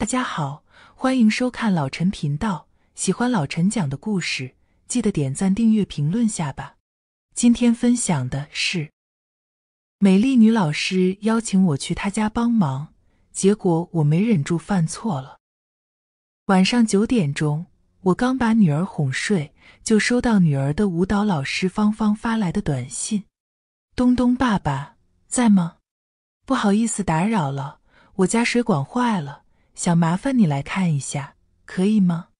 大家好，欢迎收看老陈频道。喜欢老陈讲的故事，记得点赞、订阅、评论下吧。今天分享的是：美丽女老师邀请我去她家帮忙，结果我没忍住犯错了。晚上九点钟，我刚把女儿哄睡，就收到女儿的舞蹈老师芳芳发来的短信：“东东爸爸在吗？不好意思打扰了，我家水管坏了。”想麻烦你来看一下，可以吗？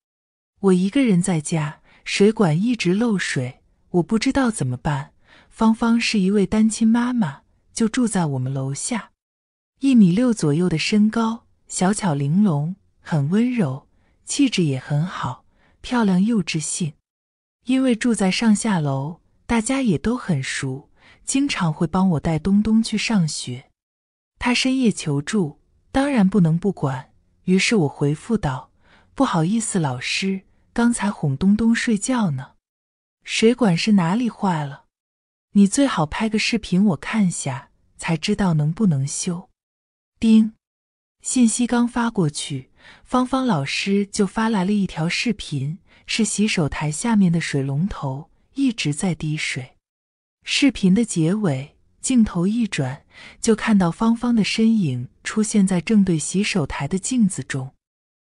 我一个人在家，水管一直漏水，我不知道怎么办。芳芳是一位单亲妈妈，就住在我们楼下，一米六左右的身高，小巧玲珑，很温柔，气质也很好，漂亮又知性。因为住在上下楼，大家也都很熟，经常会帮我带东东去上学。他深夜求助，当然不能不管。于是我回复道：“不好意思，老师，刚才哄东东睡觉呢。水管是哪里坏了？你最好拍个视频，我看下才知道能不能修。”叮，信息刚发过去，芳芳老师就发来了一条视频，是洗手台下面的水龙头一直在滴水。视频的结尾。镜头一转，就看到芳芳的身影出现在正对洗手台的镜子中。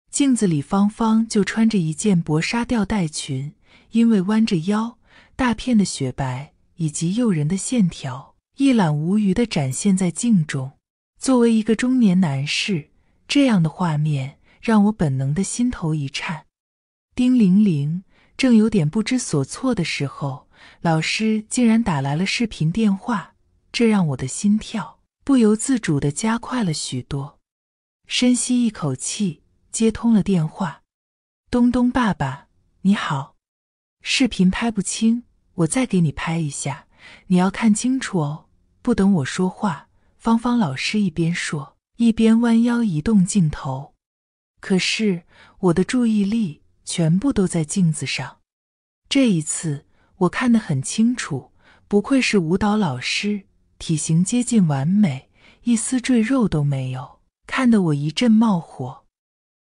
镜子里，芳芳就穿着一件薄纱吊带裙，因为弯着腰，大片的雪白以及诱人的线条一览无余的展现在镜中。作为一个中年男士，这样的画面让我本能的心头一颤。叮铃铃，正有点不知所措的时候，老师竟然打来了视频电话。这让我的心跳不由自主的加快了许多，深吸一口气，接通了电话。东东爸爸，你好，视频拍不清，我再给你拍一下，你要看清楚哦。不等我说话，芳芳老师一边说一边弯腰移动镜头，可是我的注意力全部都在镜子上。这一次我看得很清楚，不愧是舞蹈老师。体型接近完美，一丝赘肉都没有，看得我一阵冒火。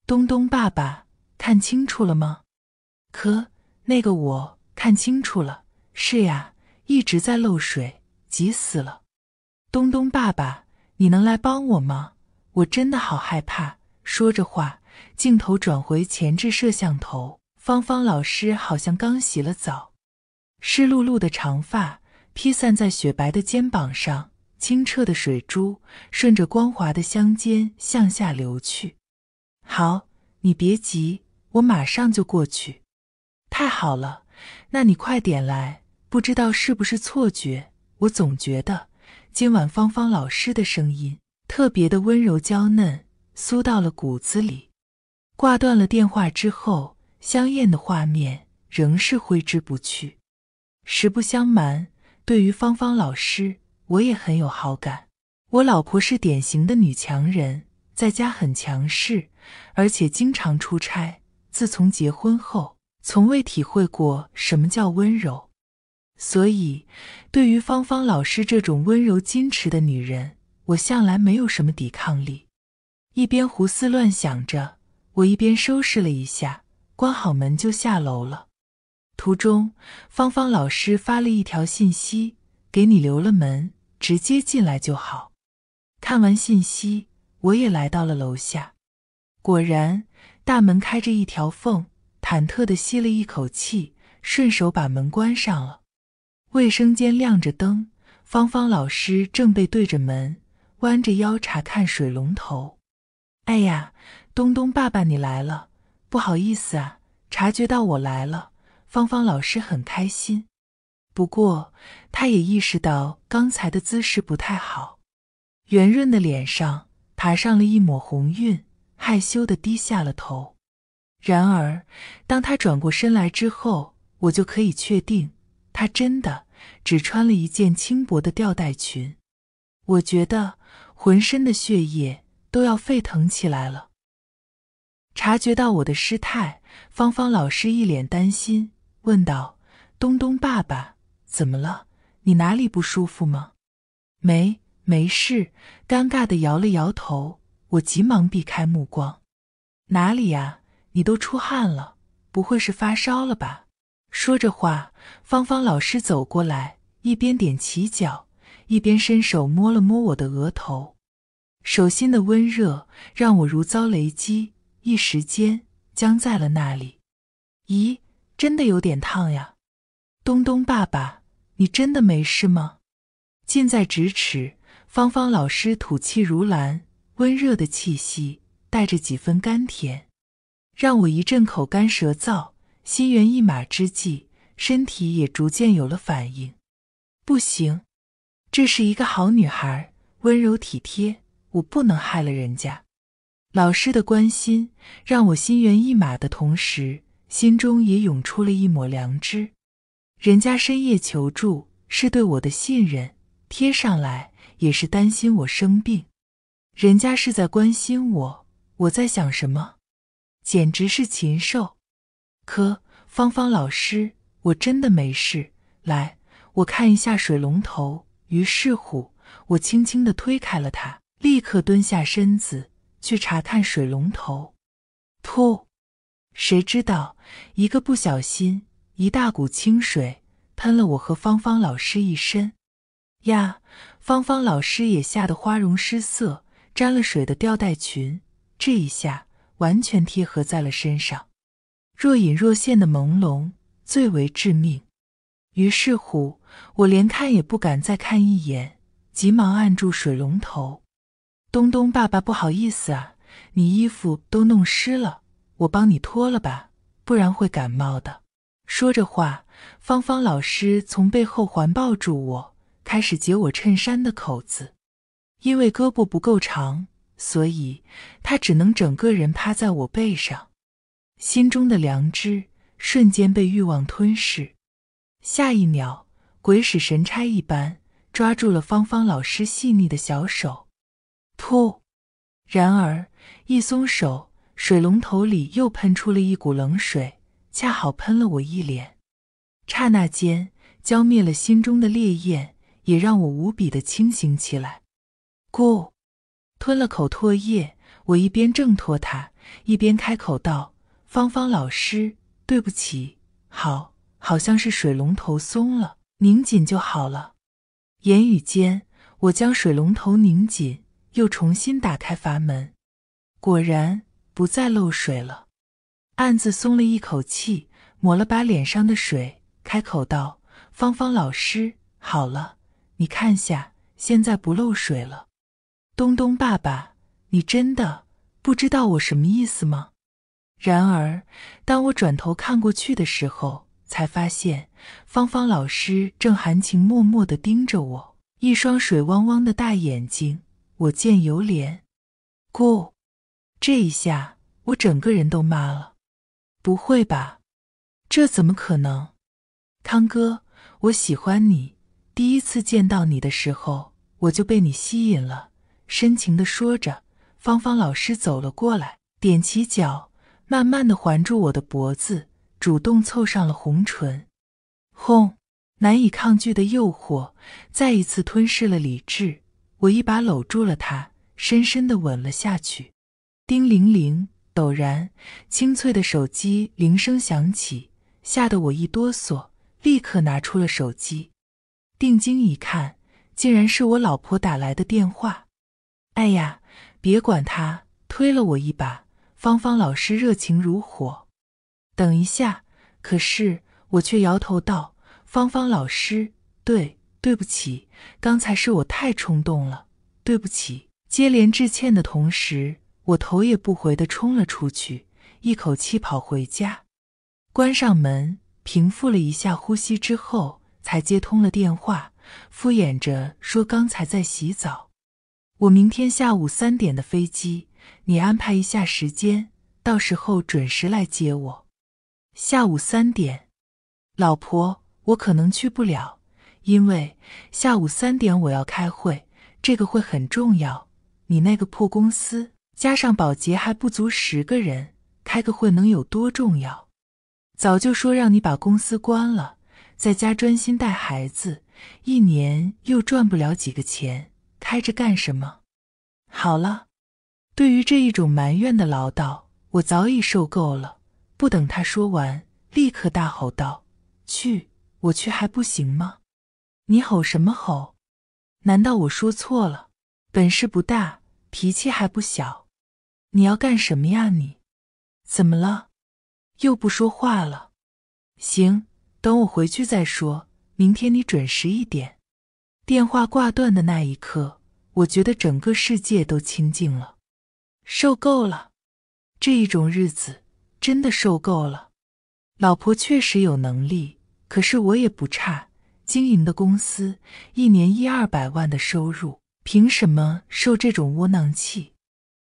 东东爸爸，看清楚了吗？可那个，我看清楚了。是呀，一直在漏水，急死了。东东爸爸，你能来帮我吗？我真的好害怕。说着话，镜头转回前置摄像头，芳芳老师好像刚洗了澡，湿漉漉的长发。披散在雪白的肩膀上，清澈的水珠顺着光滑的香肩向下流去。好，你别急，我马上就过去。太好了，那你快点来。不知道是不是错觉，我总觉得今晚芳芳老师的声音特别的温柔娇嫩，酥到了骨子里。挂断了电话之后，香艳的画面仍是挥之不去。实不相瞒。对于芳芳老师，我也很有好感。我老婆是典型的女强人，在家很强势，而且经常出差。自从结婚后，从未体会过什么叫温柔。所以，对于芳芳老师这种温柔矜持的女人，我向来没有什么抵抗力。一边胡思乱想着，我一边收拾了一下，关好门就下楼了。途中，芳芳老师发了一条信息给你留了门，直接进来就好。看完信息，我也来到了楼下。果然，大门开着一条缝，忐忑的吸了一口气，顺手把门关上了。卫生间亮着灯，芳芳老师正背对着门，弯着腰查看水龙头。哎呀，东东爸爸你来了，不好意思啊，察觉到我来了。芳芳老师很开心，不过她也意识到刚才的姿势不太好，圆润的脸上爬上了一抹红晕，害羞的低下了头。然而，当她转过身来之后，我就可以确定，她真的只穿了一件轻薄的吊带裙。我觉得浑身的血液都要沸腾起来了。察觉到我的失态，芳芳老师一脸担心。问道：“东东，爸爸怎么了？你哪里不舒服吗？”“没，没事。”尴尬地摇了摇头。我急忙避开目光。“哪里呀？你都出汗了，不会是发烧了吧？”说着话，芳芳老师走过来，一边踮起脚，一边伸手摸了摸我的额头。手心的温热让我如遭雷击，一时间僵在了那里。“咦？”真的有点烫呀，东东爸爸，你真的没事吗？近在咫尺，芳芳老师吐气如兰，温热的气息带着几分甘甜，让我一阵口干舌燥、心猿意马之际，身体也逐渐有了反应。不行，这是一个好女孩，温柔体贴，我不能害了人家。老师的关心让我心猿意马的同时。心中也涌出了一抹良知。人家深夜求助是对我的信任，贴上来也是担心我生病。人家是在关心我，我在想什么？简直是禽兽！可芳芳老师，我真的没事。来，我看一下水龙头。于是乎，我轻轻地推开了他，立刻蹲下身子去查看水龙头。噗。谁知道，一个不小心，一大股清水喷了我和芳芳老师一身，呀！芳芳老师也吓得花容失色，沾了水的吊带裙这一下完全贴合在了身上，若隐若现的朦胧最为致命。于是乎，我连看也不敢再看一眼，急忙按住水龙头。东东爸爸，不好意思啊，你衣服都弄湿了。我帮你脱了吧，不然会感冒的。说着话，芳芳老师从背后环抱住我，开始解我衬衫的口子。因为胳膊不够长，所以他只能整个人趴在我背上。心中的良知瞬间被欲望吞噬，下一秒，鬼使神差一般抓住了芳芳老师细腻的小手。噗！然而一松手。水龙头里又喷出了一股冷水，恰好喷了我一脸。刹那间，浇灭了心中的烈焰，也让我无比的清醒起来。咕，吞了口唾液，我一边挣脱他，一边开口道：“芳芳老师，对不起。”好，好像是水龙头松了，拧紧就好了。言语间，我将水龙头拧紧，又重新打开阀门。果然。不再漏水了，暗自松了一口气，抹了把脸上的水，开口道：“芳芳老师，好了，你看下，现在不漏水了。”东东爸爸，你真的不知道我什么意思吗？然而，当我转头看过去的时候，才发现芳芳老师正含情脉脉地盯着我，一双水汪汪的大眼睛，我见犹怜。故。这一下，我整个人都麻了。不会吧？这怎么可能？康哥，我喜欢你。第一次见到你的时候，我就被你吸引了。深情地说着，芳芳老师走了过来，踮起脚，慢慢地环住我的脖子，主动凑上了红唇。轰！难以抗拒的诱惑再一次吞噬了理智。我一把搂住了她，深深地吻了下去。叮铃铃！陡然，清脆的手机铃声响起，吓得我一哆嗦，立刻拿出了手机，定睛一看，竟然是我老婆打来的电话。哎呀，别管他！推了我一把，芳芳老师热情如火。等一下！可是我却摇头道：“芳芳老师，对，对不起，刚才是我太冲动了，对不起。”接连致歉的同时。我头也不回的冲了出去，一口气跑回家，关上门，平复了一下呼吸之后，才接通了电话，敷衍着说：“刚才在洗澡。”我明天下午三点的飞机，你安排一下时间，到时候准时来接我。下午三点，老婆，我可能去不了，因为下午三点我要开会，这个会很重要，你那个破公司。加上保洁还不足十个人，开个会能有多重要？早就说让你把公司关了，在家专心带孩子，一年又赚不了几个钱，开着干什么？好了，对于这一种埋怨的唠叨，我早已受够了。不等他说完，立刻大吼道：“去，我去还不行吗？你吼什么吼？难道我说错了？本事不大，脾气还不小。”你要干什么呀？你怎么了？又不说话了？行，等我回去再说。明天你准时一点。电话挂断的那一刻，我觉得整个世界都清静了。受够了这一种日子，真的受够了。老婆确实有能力，可是我也不差。经营的公司一年一二百万的收入，凭什么受这种窝囊气？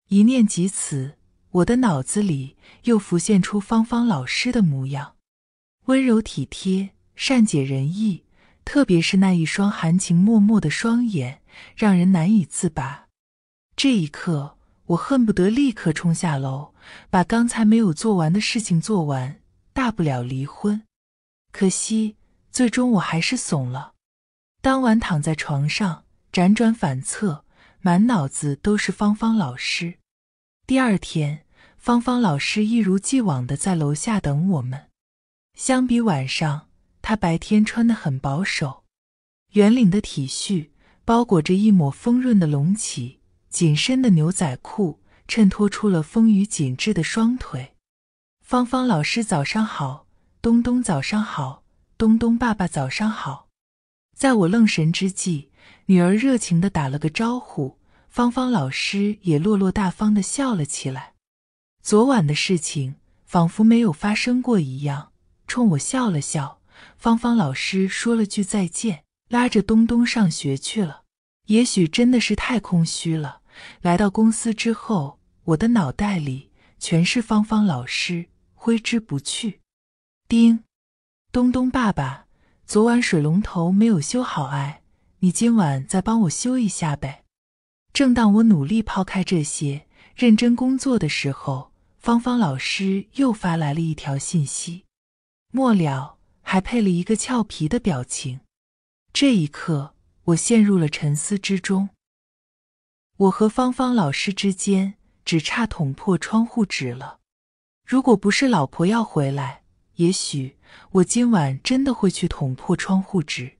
一念及此，我的脑子里又浮现出芳芳老师的模样，温柔体贴，善解人意，特别是那一双含情脉脉的双眼，让人难以自拔。这一刻，我恨不得立刻冲下楼，把刚才没有做完的事情做完，大不了离婚。可惜，最终我还是怂了。当晚躺在床上，辗转反侧。满脑子都是芳芳老师。第二天，芳芳老师一如既往的在楼下等我们。相比晚上，她白天穿的很保守，圆领的 T 恤包裹着一抹丰润的隆起，紧身的牛仔裤衬托出了丰腴紧致的双腿。芳芳老师早上好，东东早上好，东东爸爸早上好。在我愣神之际。女儿热情的打了个招呼，芳芳老师也落落大方的笑了起来。昨晚的事情仿佛没有发生过一样，冲我笑了笑。芳芳老师说了句再见，拉着东东上学去了。也许真的是太空虚了，来到公司之后，我的脑袋里全是芳芳老师，挥之不去。丁，东东爸爸，昨晚水龙头没有修好，哎。你今晚再帮我修一下呗。正当我努力抛开这些，认真工作的时候，芳芳老师又发来了一条信息，末了还配了一个俏皮的表情。这一刻，我陷入了沉思之中。我和芳芳老师之间只差捅破窗户纸了。如果不是老婆要回来，也许我今晚真的会去捅破窗户纸。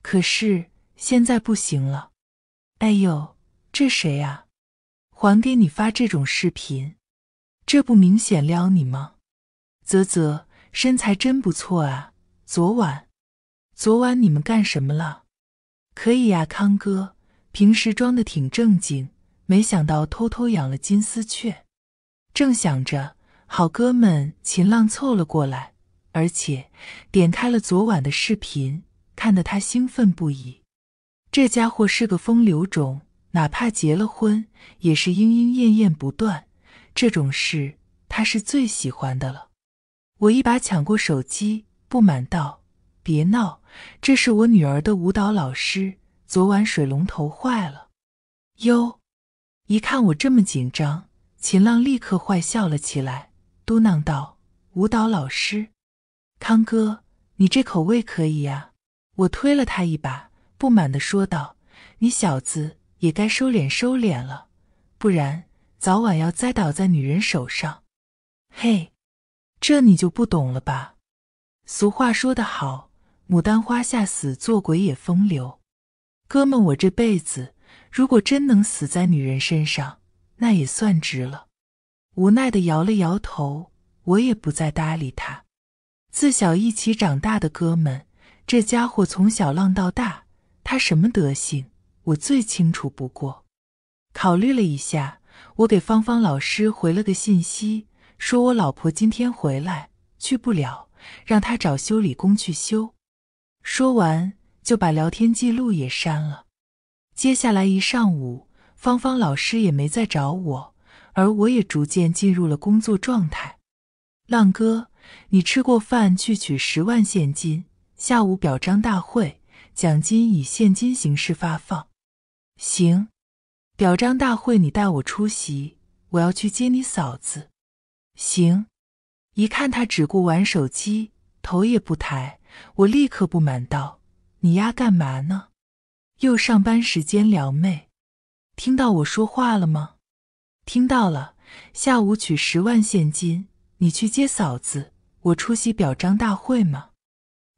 可是。现在不行了，哎呦，这谁呀？还给你发这种视频，这不明显撩你吗？啧啧，身材真不错啊！昨晚，昨晚你们干什么了？可以呀，康哥，平时装的挺正经，没想到偷偷养了金丝雀。正想着，好哥们秦浪凑了过来，而且点开了昨晚的视频，看得他兴奋不已。这家伙是个风流种，哪怕结了婚，也是莺莺燕燕不断。这种事他是最喜欢的了。我一把抢过手机，不满道：“别闹，这是我女儿的舞蹈老师。昨晚水龙头坏了。”哟，一看我这么紧张，秦浪立刻坏笑了起来，嘟囔道：“舞蹈老师，康哥，你这口味可以啊。”我推了他一把。不满地说道：“你小子也该收敛收敛了，不然早晚要栽倒在女人手上。”“嘿，这你就不懂了吧？俗话说得好，牡丹花下死，做鬼也风流。哥们，我这辈子如果真能死在女人身上，那也算值了。”无奈地摇了摇头，我也不再搭理他。自小一起长大的哥们，这家伙从小浪到大。他什么德行，我最清楚不过。考虑了一下，我给芳芳老师回了个信息，说我老婆今天回来，去不了，让他找修理工去修。说完就把聊天记录也删了。接下来一上午，芳芳老师也没再找我，而我也逐渐进入了工作状态。浪哥，你吃过饭去取十万现金，下午表彰大会。奖金以现金形式发放，行。表彰大会你带我出席，我要去接你嫂子。行。一看他只顾玩手机，头也不抬，我立刻不满道：“你丫干嘛呢？又上班时间撩妹？听到我说话了吗？听到了。下午取十万现金，你去接嫂子，我出席表彰大会吗？”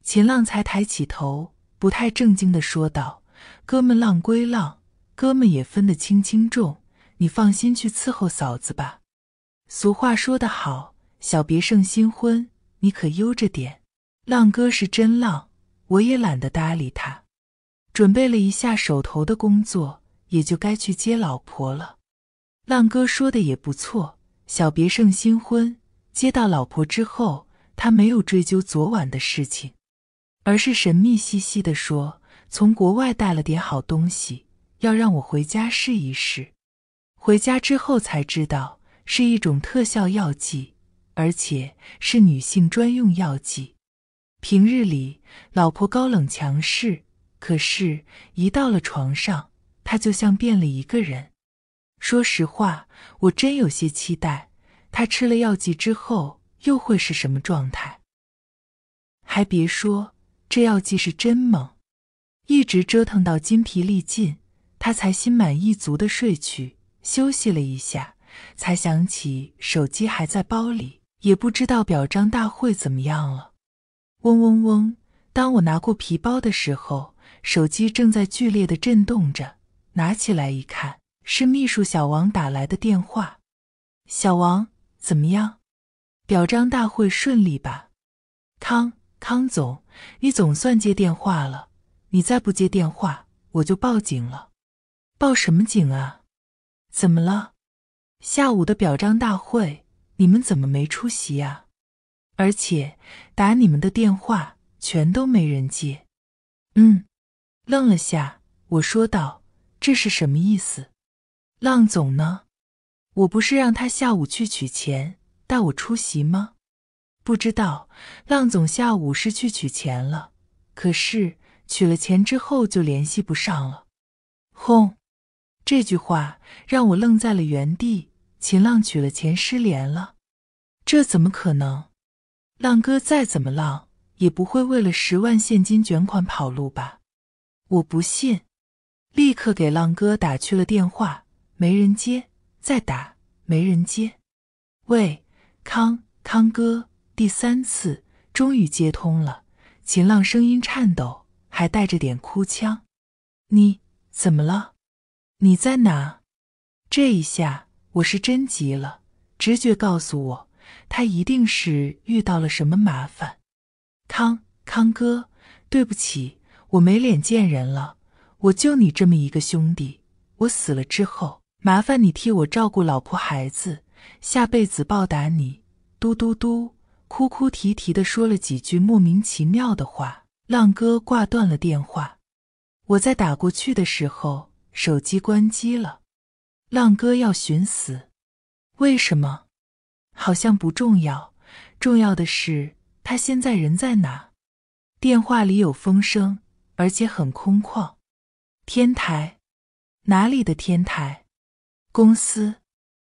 秦浪才抬起头。不太正经的说道：“哥们浪归浪，哥们也分得清轻重。你放心去伺候嫂子吧。俗话说得好，小别胜新婚。你可悠着点。浪哥是真浪，我也懒得搭理他。准备了一下手头的工作，也就该去接老婆了。浪哥说的也不错，小别胜新婚。接到老婆之后，他没有追究昨晚的事情。”而是神秘兮兮的说：“从国外带了点好东西，要让我回家试一试。”回家之后才知道，是一种特效药剂，而且是女性专用药剂。平日里老婆高冷强势，可是一到了床上，她就像变了一个人。说实话，我真有些期待，她吃了药剂之后又会是什么状态？还别说。这药剂是真猛，一直折腾到筋疲力尽，他才心满意足的睡去。休息了一下，才想起手机还在包里，也不知道表彰大会怎么样了。嗡嗡嗡！当我拿过皮包的时候，手机正在剧烈的震动着。拿起来一看，是秘书小王打来的电话。小王，怎么样？表彰大会顺利吧？康康总。你总算接电话了，你再不接电话，我就报警了。报什么警啊？怎么了？下午的表彰大会，你们怎么没出席啊？而且打你们的电话全都没人接。嗯，愣了下，我说道：“这是什么意思？浪总呢？我不是让他下午去取钱，带我出席吗？”不知道，浪总下午是去取钱了，可是取了钱之后就联系不上了。轰！这句话让我愣在了原地。秦浪取了钱失联了，这怎么可能？浪哥再怎么浪，也不会为了十万现金卷款跑路吧？我不信！立刻给浪哥打去了电话，没人接；再打，没人接。喂，康康哥。第三次终于接通了，秦浪声音颤抖，还带着点哭腔：“你怎么了？你在哪？”这一下我是真急了，直觉告诉我，他一定是遇到了什么麻烦。康康哥，对不起，我没脸见人了。我就你这么一个兄弟，我死了之后，麻烦你替我照顾老婆孩子，下辈子报答你。嘟嘟嘟。哭哭啼啼地说了几句莫名其妙的话，浪哥挂断了电话。我在打过去的时候，手机关机了。浪哥要寻死？为什么？好像不重要，重要的是他现在人在哪？电话里有风声，而且很空旷。天台？哪里的天台？公司？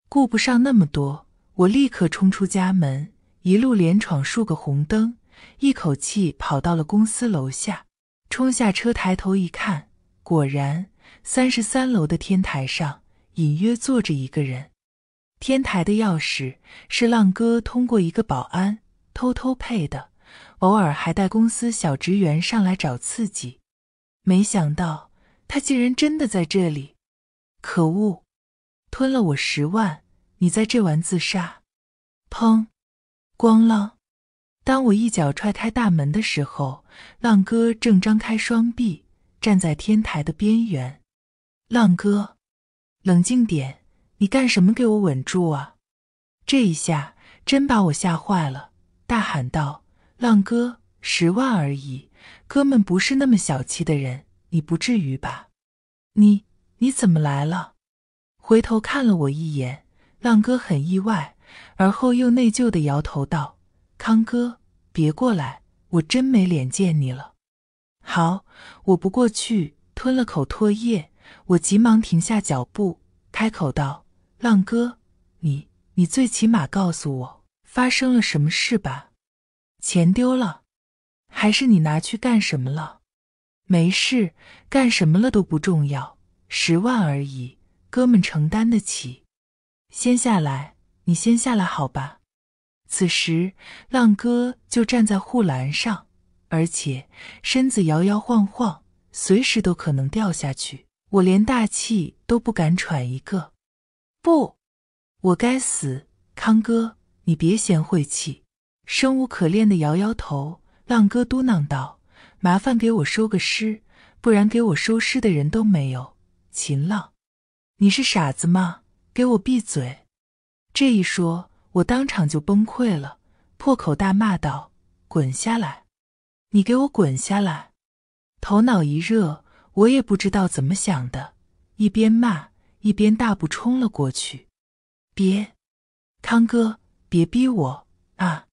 顾不上那么多，我立刻冲出家门。一路连闯数个红灯，一口气跑到了公司楼下，冲下车抬头一看，果然三十三楼的天台上隐约坐着一个人。天台的钥匙是浪哥通过一个保安偷偷配的，偶尔还带公司小职员上来找刺激。没想到他竟然真的在这里！可恶，吞了我十万，你在这玩自杀！砰！光浪。当我一脚踹开大门的时候，浪哥正张开双臂站在天台的边缘。浪哥，冷静点！你干什么？给我稳住啊！这一下真把我吓坏了，大喊道：“浪哥，十万而已，哥们不是那么小气的人，你不至于吧？你你怎么来了？”回头看了我一眼，浪哥很意外。而后又内疚的摇头道：“康哥，别过来，我真没脸见你了。”好，我不过去。吞了口唾液，我急忙停下脚步，开口道：“浪哥，你你最起码告诉我发生了什么事吧？钱丢了，还是你拿去干什么了？没事，干什么了都不重要，十万而已，哥们承担得起。先下来。”你先下来，好吧。此时，浪哥就站在护栏上，而且身子摇摇晃晃，随时都可能掉下去。我连大气都不敢喘一个。不，我该死！康哥，你别嫌晦气。生无可恋的摇摇头，浪哥嘟囔道：“麻烦给我收个尸，不然给我收尸的人都没有。”秦浪，你是傻子吗？给我闭嘴！这一说，我当场就崩溃了，破口大骂道：“滚下来！你给我滚下来！”头脑一热，我也不知道怎么想的，一边骂一边大步冲了过去。“别，康哥，别逼我啊！”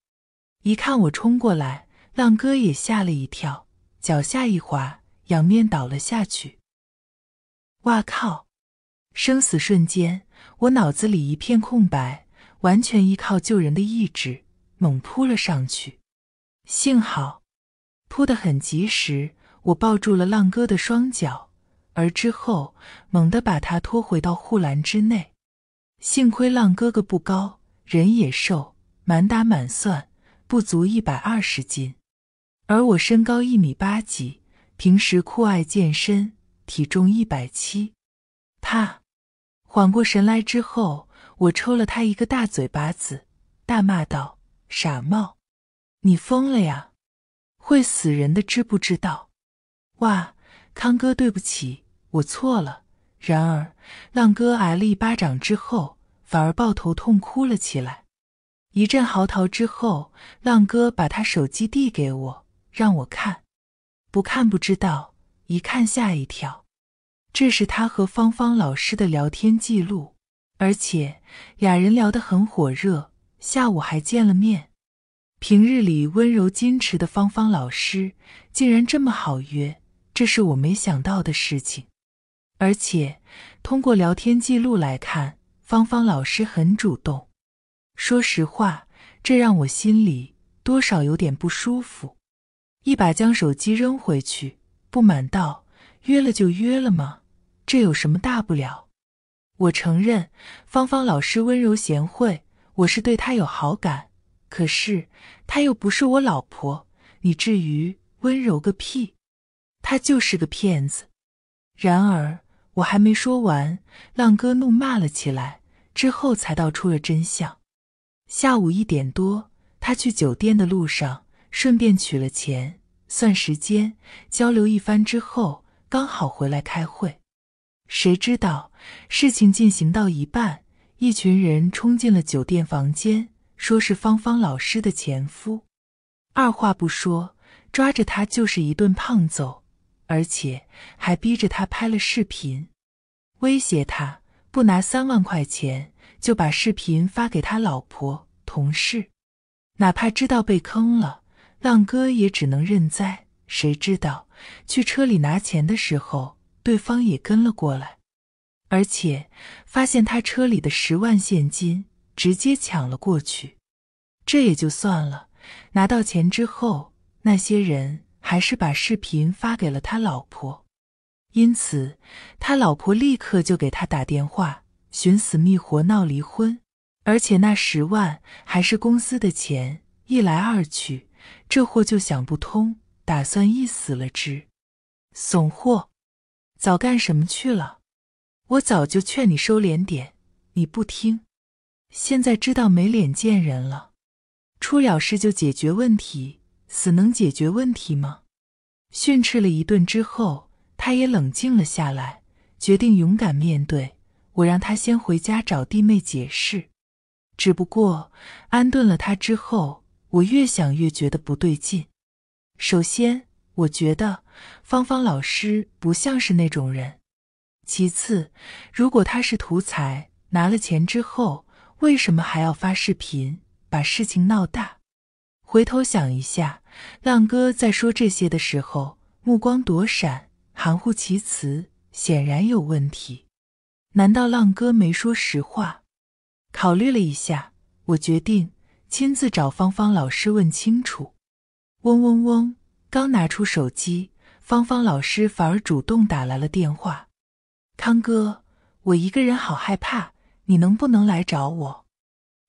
一看我冲过来，浪哥也吓了一跳，脚下一滑，仰面倒了下去。哇靠！生死瞬间。我脑子里一片空白，完全依靠救人的意志，猛扑了上去。幸好扑得很及时，我抱住了浪哥的双脚，而之后猛地把他拖回到护栏之内。幸亏浪哥哥不高，人也瘦，满打满算不足一百二十斤，而我身高一米八几，平时酷爱健身，体重一百七，怕。缓过神来之后，我抽了他一个大嘴巴子，大骂道：“傻帽，你疯了呀！会死人的，知不知道？”哇，康哥，对不起，我错了。然而，浪哥挨了一巴掌之后，反而抱头痛哭了起来。一阵嚎啕之后，浪哥把他手机递给我，让我看。不看不知道，一看吓一跳。这是他和芳芳老师的聊天记录，而且俩人聊得很火热，下午还见了面。平日里温柔矜持的芳芳老师竟然这么好约，这是我没想到的事情。而且通过聊天记录来看，芳芳老师很主动。说实话，这让我心里多少有点不舒服，一把将手机扔回去，不满道：“约了就约了吗？”这有什么大不了？我承认，芳芳老师温柔贤惠，我是对她有好感。可是她又不是我老婆，你至于温柔个屁？她就是个骗子。然而我还没说完，浪哥怒骂了起来，之后才道出了真相。下午一点多，他去酒店的路上，顺便取了钱。算时间，交流一番之后，刚好回来开会。谁知道事情进行到一半，一群人冲进了酒店房间，说是芳芳老师的前夫，二话不说抓着他就是一顿胖揍，而且还逼着他拍了视频，威胁他不拿三万块钱就把视频发给他老婆同事，哪怕知道被坑了，浪哥也只能认栽。谁知道去车里拿钱的时候。对方也跟了过来，而且发现他车里的十万现金直接抢了过去，这也就算了。拿到钱之后，那些人还是把视频发给了他老婆，因此他老婆立刻就给他打电话，寻死觅活闹离婚。而且那十万还是公司的钱，一来二去，这货就想不通，打算一死了之，怂货。早干什么去了？我早就劝你收敛点，你不听。现在知道没脸见人了，出了事就解决问题，死能解决问题吗？训斥了一顿之后，他也冷静了下来，决定勇敢面对。我让他先回家找弟妹解释。只不过安顿了他之后，我越想越觉得不对劲。首先，我觉得。芳芳老师不像是那种人。其次，如果他是图财，拿了钱之后，为什么还要发视频把事情闹大？回头想一下，浪哥在说这些的时候，目光躲闪，含糊其辞，显然有问题。难道浪哥没说实话？考虑了一下，我决定亲自找芳芳老师问清楚。嗡嗡嗡，刚拿出手机。芳芳老师反而主动打来了电话：“康哥，我一个人好害怕，你能不能来找我？”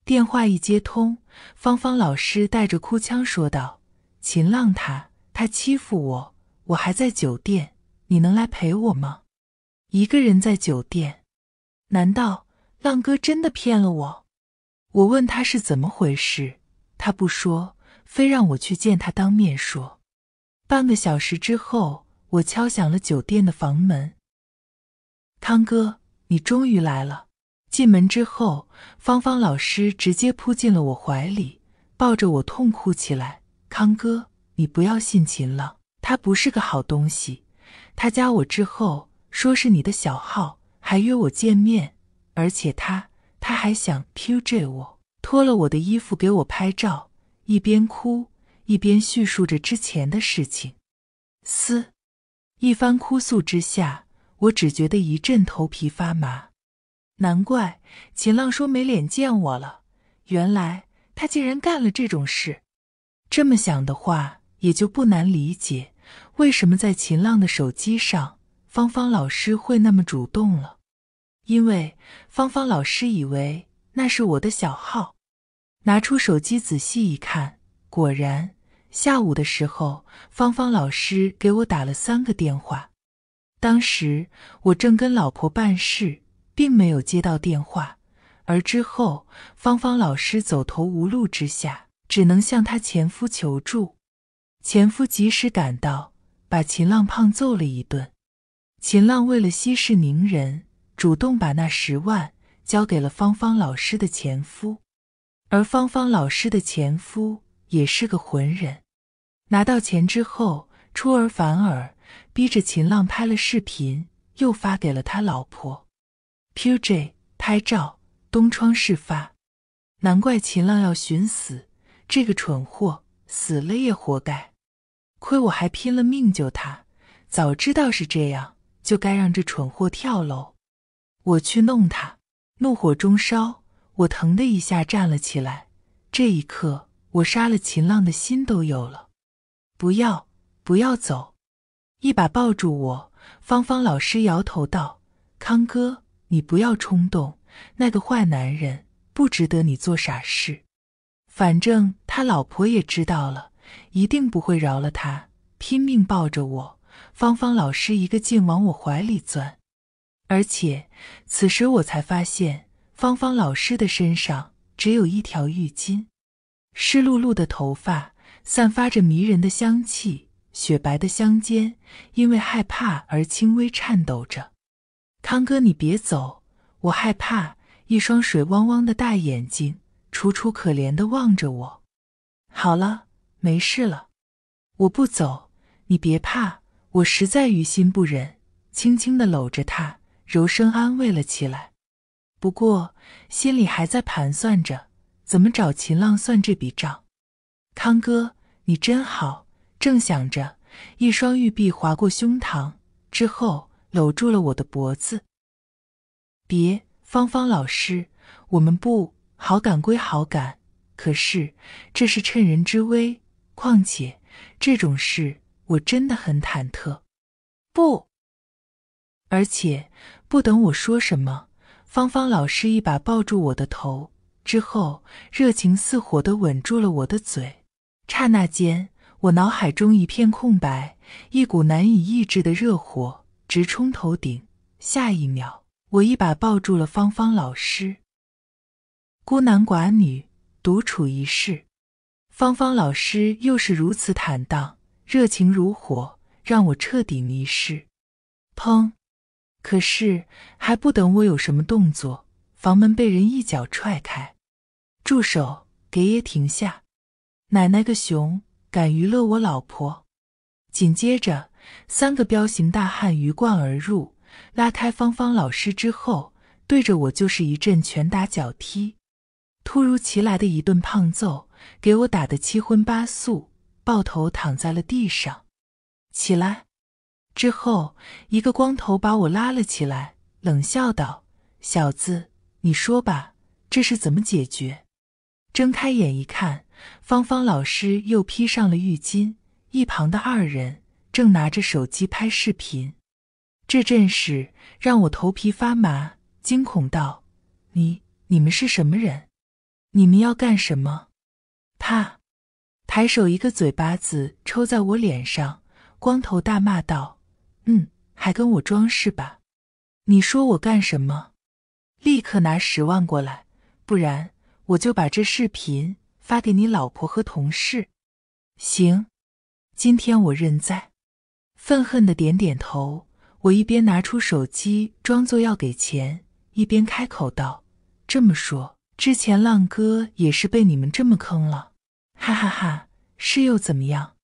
电话一接通，芳芳老师带着哭腔说道：“秦浪他他欺负我，我还在酒店，你能来陪我吗？一个人在酒店，难道浪哥真的骗了我？我问他是怎么回事，他不说，非让我去见他当面说。”半个小时之后，我敲响了酒店的房门。康哥，你终于来了！进门之后，芳芳老师直接扑进了我怀里，抱着我痛哭起来。康哥，你不要性秦了，他不是个好东西。他加我之后，说是你的小号，还约我见面，而且他他还想 QJ 我，脱了我的衣服给我拍照，一边哭。一边叙述着之前的事情，嘶，一番哭诉之下，我只觉得一阵头皮发麻。难怪秦浪说没脸见我了，原来他竟然干了这种事。这么想的话，也就不难理解为什么在秦浪的手机上，芳芳老师会那么主动了。因为芳芳老师以为那是我的小号。拿出手机仔细一看。果然，下午的时候，芳芳老师给我打了三个电话。当时我正跟老婆办事，并没有接到电话。而之后，芳芳老师走投无路之下，只能向她前夫求助。前夫及时赶到，把秦浪胖揍了一顿。秦浪为了息事宁人，主动把那十万交给了芳芳老师的前夫。而芳芳老师的前夫。也是个浑人，拿到钱之后出尔反尔，逼着秦浪拍了视频，又发给了他老婆。QJ 拍照，东窗事发，难怪秦浪要寻死，这个蠢货死了也活该。亏我还拼了命救他，早知道是这样，就该让这蠢货跳楼。我去弄他！怒火中烧，我疼的一下站了起来。这一刻。我杀了秦浪的心都有了，不要，不要走！一把抱住我，芳芳老师摇头道：“康哥，你不要冲动，那个坏男人不值得你做傻事。反正他老婆也知道了，一定不会饶了他。”拼命抱着我，芳芳老师一个劲往我怀里钻。而且，此时我才发现，芳芳老师的身上只有一条浴巾。湿漉漉的头发散发着迷人的香气，雪白的香肩因为害怕而轻微颤抖着。康哥，你别走，我害怕。一双水汪汪的大眼睛楚楚可怜的望着我。好了，没事了，我不走，你别怕。我实在于心不忍，轻轻的搂着她，柔声安慰了起来。不过心里还在盘算着。怎么找秦浪算这笔账？康哥，你真好。正想着，一双玉臂划过胸膛，之后搂住了我的脖子。别，芳芳老师，我们不好感归好感，可是这是趁人之危。况且这种事，我真的很忐忑。不，而且不等我说什么，芳芳老师一把抱住我的头。之后，热情似火的吻住了我的嘴，刹那间，我脑海中一片空白，一股难以抑制的热火直冲头顶。下一秒，我一把抱住了芳芳老师。孤男寡女独处一室，芳芳老师又是如此坦荡，热情如火，让我彻底迷失。砰！可是还不等我有什么动作，房门被人一脚踹开。住手！给爷停下！奶奶个熊，敢娱乐我老婆！紧接着，三个彪形大汉鱼贯而入，拉开芳芳老师之后，对着我就是一阵拳打脚踢。突如其来的一顿胖揍，给我打得七荤八素，抱头躺在了地上。起来！之后，一个光头把我拉了起来，冷笑道：“小子，你说吧，这是怎么解决？”睁开眼一看，芳芳老师又披上了浴巾，一旁的二人正拿着手机拍视频，这阵势让我头皮发麻，惊恐道：“你你们是什么人？你们要干什么？”啪！抬手一个嘴巴子抽在我脸上，光头大骂道：“嗯，还跟我装是吧？你说我干什么？立刻拿十万过来，不然！”我就把这视频发给你老婆和同事，行。今天我认栽。愤恨的点点头，我一边拿出手机装作要给钱，一边开口道：“这么说，之前浪哥也是被你们这么坑了？”哈哈哈，是又怎么样？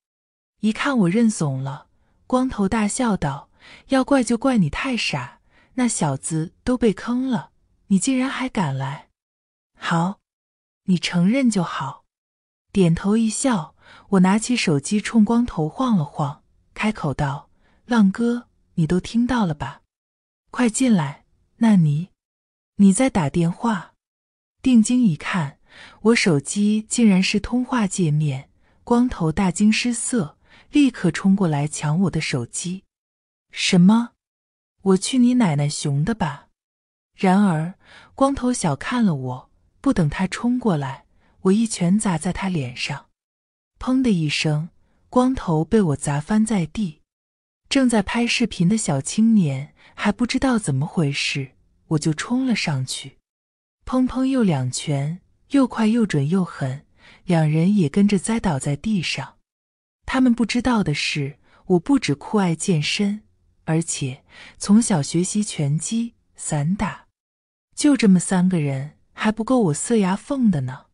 一看我认怂了，光头大笑道：“要怪就怪你太傻，那小子都被坑了，你竟然还敢来？”好。你承认就好，点头一笑。我拿起手机冲光头晃了晃，开口道：“浪哥，你都听到了吧？快进来，纳尼？你在打电话？”定睛一看，我手机竟然是通话界面。光头大惊失色，立刻冲过来抢我的手机。什么？我去你奶奶熊的吧！然而，光头小看了我。不等他冲过来，我一拳砸在他脸上，“砰”的一声，光头被我砸翻在地。正在拍视频的小青年还不知道怎么回事，我就冲了上去，“砰砰”又两拳，又快又准又狠，两人也跟着栽倒在地上。他们不知道的是，我不止酷爱健身，而且从小学习拳击、散打。就这么三个人。还不够我塞牙缝的呢！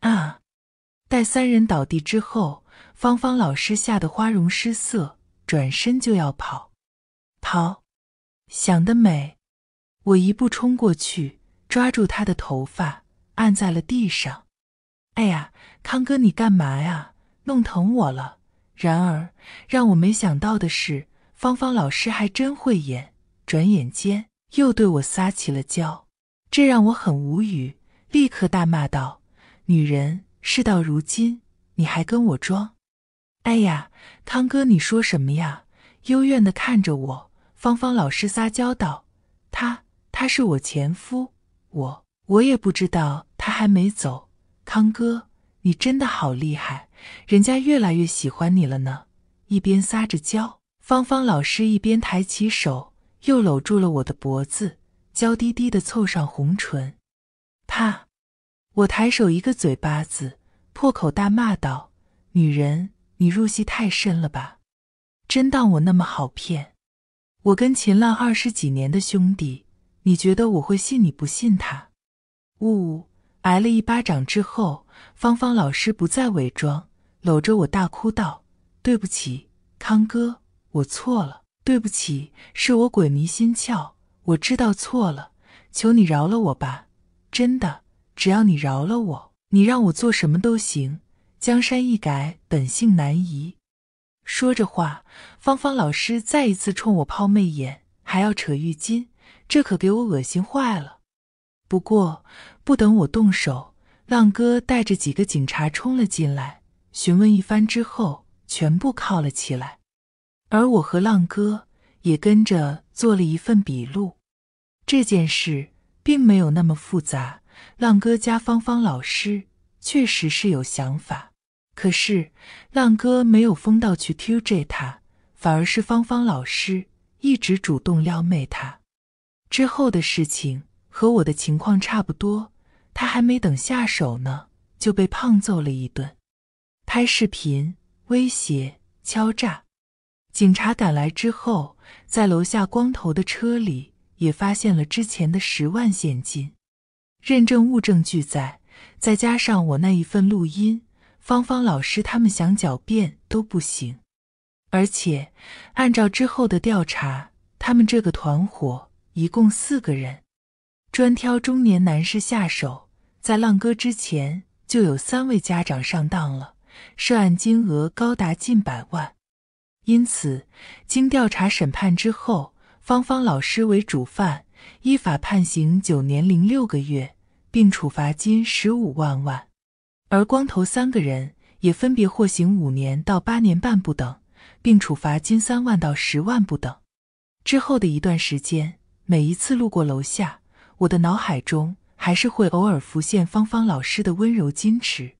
啊！待三人倒地之后，芳芳老师吓得花容失色，转身就要跑。跑！想得美！我一步冲过去，抓住他的头发，按在了地上。哎呀，康哥，你干嘛呀？弄疼我了！然而，让我没想到的是，芳芳老师还真会演，转眼间又对我撒起了娇。这让我很无语，立刻大骂道：“女人，事到如今你还跟我装？”哎呀，康哥，你说什么呀？幽怨的看着我，芳芳老师撒娇道：“他，他是我前夫，我，我也不知道，他还没走。”康哥，你真的好厉害，人家越来越喜欢你了呢。一边撒着娇，芳芳老师一边抬起手，又搂住了我的脖子。娇滴滴的凑上红唇，啪！我抬手一个嘴巴子，破口大骂道：“女人，你入戏太深了吧？真当我那么好骗？我跟秦浪二十几年的兄弟，你觉得我会信你？不信他？呜呜！挨了一巴掌之后，芳芳老师不再伪装，搂着我大哭道：对不起，康哥，我错了，对不起，是我鬼迷心窍。”我知道错了，求你饶了我吧！真的，只要你饶了我，你让我做什么都行。江山易改，本性难移。说着话，芳芳老师再一次冲我抛媚眼，还要扯浴巾，这可给我恶心坏了。不过，不等我动手，浪哥带着几个警察冲了进来，询问一番之后，全部铐了起来。而我和浪哥。也跟着做了一份笔录。这件事并没有那么复杂。浪哥加芳芳老师确实是有想法，可是浪哥没有疯到去 QJ 他，反而是芳芳老师一直主动撩妹他。之后的事情和我的情况差不多，他还没等下手呢，就被胖揍了一顿。拍视频威胁敲诈，警察赶来之后。在楼下光头的车里也发现了之前的十万现金，认证物证俱在，再加上我那一份录音，芳芳老师他们想狡辩都不行。而且按照之后的调查，他们这个团伙一共四个人，专挑中年男士下手，在浪哥之前就有三位家长上当了，涉案金额高达近百万。因此，经调查审判之后，芳芳老师为主犯，依法判刑九年零六个月，并处罚金十五万万；而光头三个人也分别获刑五年到八年半不等，并处罚金三万到十万不等。之后的一段时间，每一次路过楼下，我的脑海中还是会偶尔浮现芳芳老师的温柔矜持，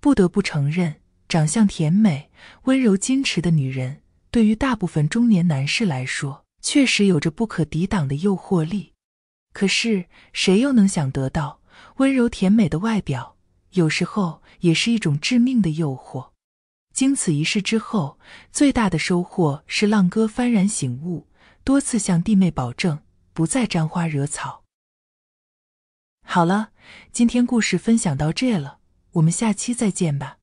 不得不承认。长相甜美、温柔矜持的女人，对于大部分中年男士来说，确实有着不可抵挡的诱惑力。可是，谁又能想得到，温柔甜美的外表，有时候也是一种致命的诱惑？经此一事之后，最大的收获是浪哥幡然醒悟，多次向弟妹保证不再沾花惹草。好了，今天故事分享到这了，我们下期再见吧。